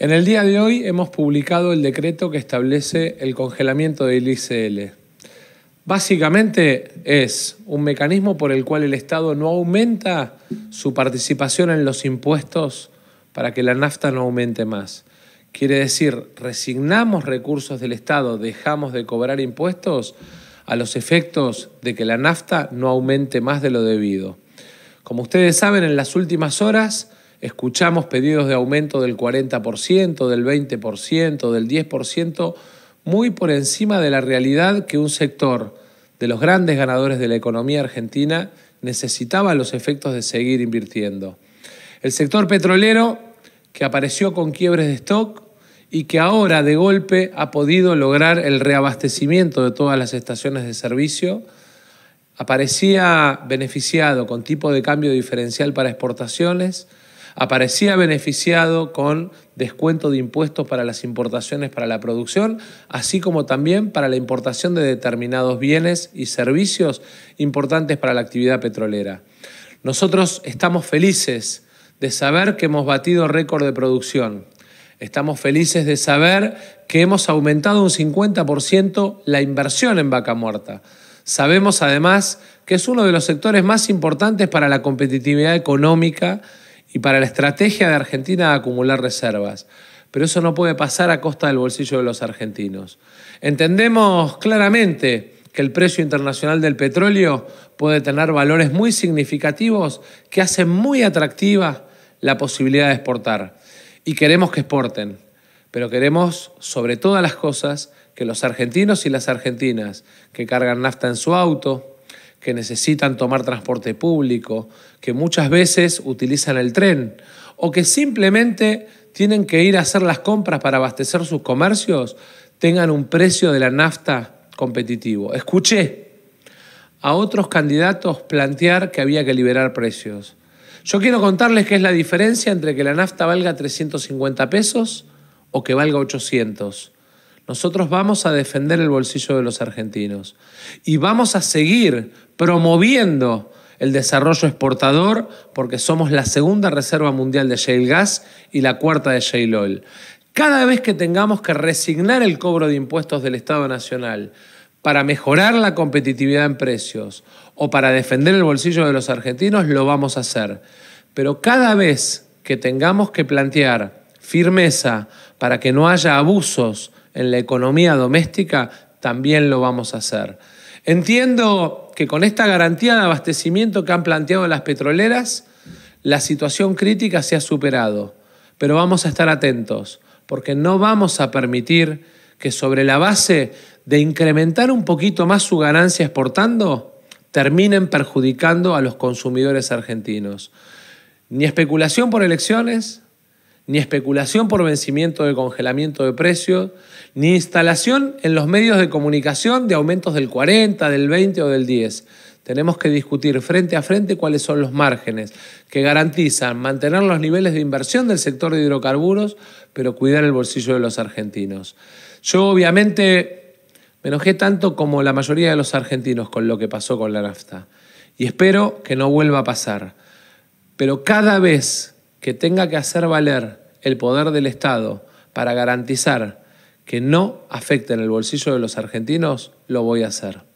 En el día de hoy hemos publicado el decreto que establece el congelamiento del ICL. Básicamente es un mecanismo por el cual el Estado no aumenta su participación en los impuestos para que la nafta no aumente más. Quiere decir, resignamos recursos del Estado, dejamos de cobrar impuestos a los efectos de que la nafta no aumente más de lo debido. Como ustedes saben, en las últimas horas Escuchamos pedidos de aumento del 40%, del 20%, del 10%, muy por encima de la realidad que un sector de los grandes ganadores de la economía argentina necesitaba los efectos de seguir invirtiendo. El sector petrolero, que apareció con quiebres de stock y que ahora de golpe ha podido lograr el reabastecimiento de todas las estaciones de servicio, aparecía beneficiado con tipo de cambio diferencial para exportaciones, aparecía beneficiado con descuento de impuestos para las importaciones para la producción, así como también para la importación de determinados bienes y servicios importantes para la actividad petrolera. Nosotros estamos felices de saber que hemos batido récord de producción. Estamos felices de saber que hemos aumentado un 50% la inversión en vaca muerta. Sabemos además que es uno de los sectores más importantes para la competitividad económica y para la estrategia de Argentina acumular reservas. Pero eso no puede pasar a costa del bolsillo de los argentinos. Entendemos claramente que el precio internacional del petróleo puede tener valores muy significativos que hacen muy atractiva la posibilidad de exportar. Y queremos que exporten, pero queremos, sobre todas las cosas, que los argentinos y las argentinas que cargan nafta en su auto, que necesitan tomar transporte público, que muchas veces utilizan el tren o que simplemente tienen que ir a hacer las compras para abastecer sus comercios, tengan un precio de la nafta competitivo. Escuché a otros candidatos plantear que había que liberar precios. Yo quiero contarles qué es la diferencia entre que la nafta valga 350 pesos o que valga 800. Nosotros vamos a defender el bolsillo de los argentinos y vamos a seguir promoviendo el desarrollo exportador porque somos la segunda reserva mundial de shale gas y la cuarta de shale oil. Cada vez que tengamos que resignar el cobro de impuestos del Estado Nacional para mejorar la competitividad en precios o para defender el bolsillo de los argentinos, lo vamos a hacer. Pero cada vez que tengamos que plantear firmeza para que no haya abusos en la economía doméstica, también lo vamos a hacer. Entiendo que con esta garantía de abastecimiento que han planteado las petroleras, la situación crítica se ha superado, pero vamos a estar atentos, porque no vamos a permitir que sobre la base de incrementar un poquito más su ganancia exportando, terminen perjudicando a los consumidores argentinos. Ni especulación por elecciones, ni especulación por vencimiento de congelamiento de precios, ni instalación en los medios de comunicación de aumentos del 40, del 20 o del 10. Tenemos que discutir frente a frente cuáles son los márgenes que garantizan mantener los niveles de inversión del sector de hidrocarburos, pero cuidar el bolsillo de los argentinos. Yo obviamente me enojé tanto como la mayoría de los argentinos con lo que pasó con la nafta y espero que no vuelva a pasar. Pero cada vez que tenga que hacer valer el poder del Estado para garantizar que no afecten el bolsillo de los argentinos, lo voy a hacer.